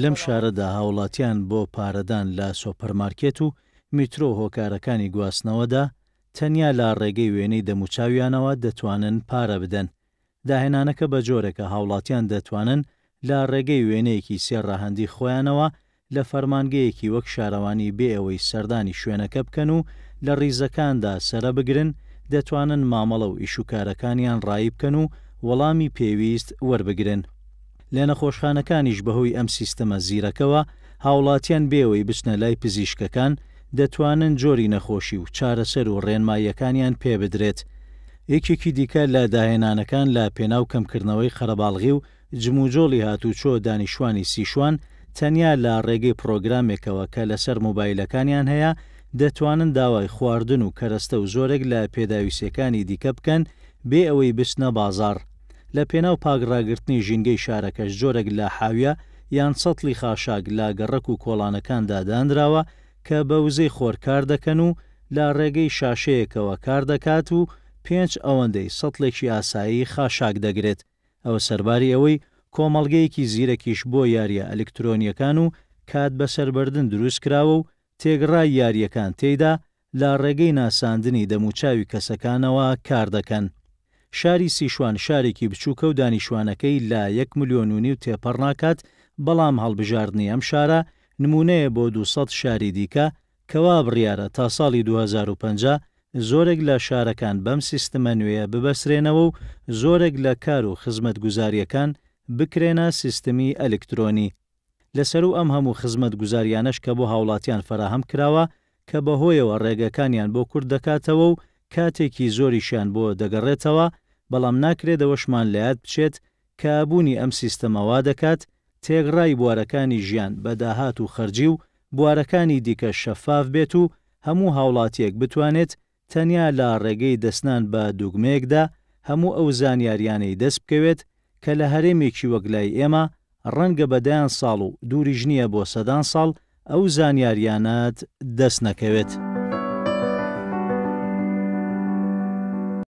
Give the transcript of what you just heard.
لەم شارەدا هاوڵاتیان بۆ پارەدان لە سۆپەرمارکێت و میترۆ هۆکارەکانی گواستنەوەدا تەنیا لا ڕێگەی وێنەی دەموچاویانەوە دەتوانن پارە بدەن داهێنانەکە بە جۆرەکە هاوڵاتیان دەتوانن لا ڕێگەی وێنەیەکی سێڕاهەندی خۆیانەوە لە فەرمانگەیەکی وەک شارەوانی بێ ئەوەی سەردانی شوێنەکە بکەن و لە ڕیزەکاندا سرە بگرن دەتوانن مامەڵە و ئیشوکارەکانیان ڕایی بکەن و وەڵامی پێویست وەربگرن. لە نەخۆشخانەکانیش بەهۆی ئەم سیستەمە زیرەکەوە هاوڵاتیان بێەوەی بچنە لای پزیشکەکان دەتوانن جۆری نەخۆشی و چارەسەر و ڕێنماییەکانیان پێ بدرێت یەکێکی دیکە لە داهێنانەکان لە پێناو کەمکردنەوەی خەرەباڵغی و جموجۆڵی هاتوچۆ دانیشتوانی سیشوان تەنیا لە ڕێگەی پرۆگرامێکەوە کە لەسەر مۆبایلەکانیان هەیە دەتوانن داوای خواردن و کەرەستە و زۆرێک لە پێداویستەکانی دیکە بکەن بێ ئەوەی بستنە بازار لە پێناو پاگڕاگررتنی ژینگەی شارەکەش جۆرەك لە حاویە یان سەتلی خاشاک لا گەڕک و کۆڵانەکان دادانراوە کە بە وزەی خۆرکار دەکەن و لا ڕێگەی شاشەیەکەوە کار دەکات و پێنج ئەوەندەی سەتلێکی ئاسایی خاشاک دەگرێت ئەوە سەرباری ئەوەی کۆمەڵگەیەکی زیرەکیش بۆ یاریە ئەلکترۆنیەکان و کات بەسەربردن دروست کراوە و تێگڕای یاریەکان تێدا لا ڕێگەی ناساندنی دەموچاوی کەسەکانەوە کار دەکەن. شاری سیشوان شارێکی بچووکە و دانیشوانەکەی لا یەک ملیۆن و نی و تێپەڕ ناکات بەڵام هەڵبژاردننی ئەم شارە نمونەیە بۆ 200 شاری دیکە کەوا بڕیارە تا ساڵی 2050 زۆرێک لە شارەکان بەم سیستمە نوێیە ببەسرێنەوە و زۆرێک لە کار و خزمەت گوزاریەکان بکرێنە سیستمی ئەلکترۆنی لەسەر و ئەم هەموو خزمەت گوزاریانش کە بۆ هاوڵاتیان فراهەم کراوە کە بەهۆیەوە ڕێگەکانیان بۆ کورد دەکاتەوە و کاتێکی زۆریشیان بۆ دەگەڕێتەوە بەڵام ناکرێتەوەشمان لایەت بچێت کابوونی ئەم سیستەمەوا دەکات تێگڕای بوارەکانی ژیان بەداهات و خەرجی و بوارەکانی دیکە شەفاف بێت و هەموو هاوڵاتیەک بتوانێت تەنیا لا ڕێگەی دەستنان بە دوگمەیەکدا هەموو ئەو زانیاریانەی دەست بکەوێت کە لە هەرێمێکی وەگلای ئێمە ڕەنگە بەدایان ساڵ و دووریژنیە بۆ سەدان ساڵ ئەو زانیاریانات دەست نەکەوێت.